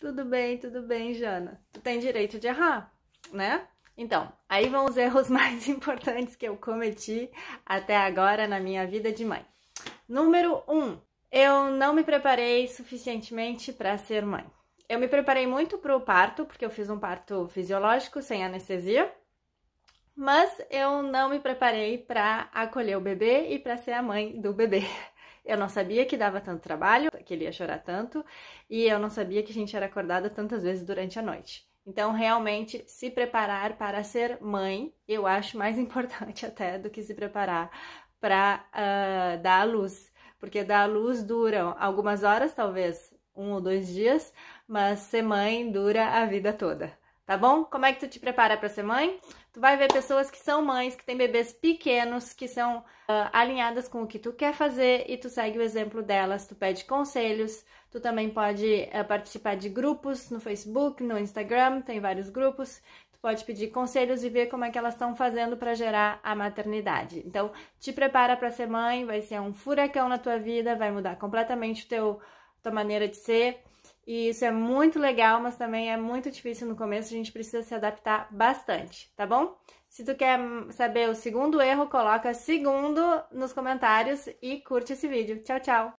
Tudo bem, tudo bem, Jana. Tu tem direito de errar, né? Então, aí vão os erros mais importantes que eu cometi até agora na minha vida de mãe. Número 1. Um, eu não me preparei suficientemente para ser mãe. Eu me preparei muito para o parto, porque eu fiz um parto fisiológico sem anestesia, mas eu não me preparei para acolher o bebê e para ser a mãe do bebê. Eu não sabia que dava tanto trabalho, que ele ia chorar tanto, e eu não sabia que a gente era acordada tantas vezes durante a noite. Então, realmente, se preparar para ser mãe, eu acho mais importante até do que se preparar para uh, ah, dar à luz. Porque dar à luz dura algumas horas, talvez um ou dois dias, mas ser mãe dura a vida toda tá bom? Como é que tu te prepara para ser mãe? Tu vai ver pessoas que são mães, que têm bebês pequenos, que são uh, alinhadas com o que tu quer fazer e tu segue o exemplo delas, tu pede conselhos, tu também pode uh, participar de grupos no Facebook, no Instagram, tem vários grupos pode pedir conselhos e ver como é que elas estão fazendo para gerar a maternidade. Então, te prepara para ser mãe, vai ser um furacão na tua vida, vai mudar completamente o teu tua maneira de ser. E isso é muito legal, mas também é muito difícil no começo, a gente precisa se adaptar bastante, tá bom? Se tu quer saber o segundo erro, coloca segundo nos comentários e curte esse vídeo. Tchau, tchau!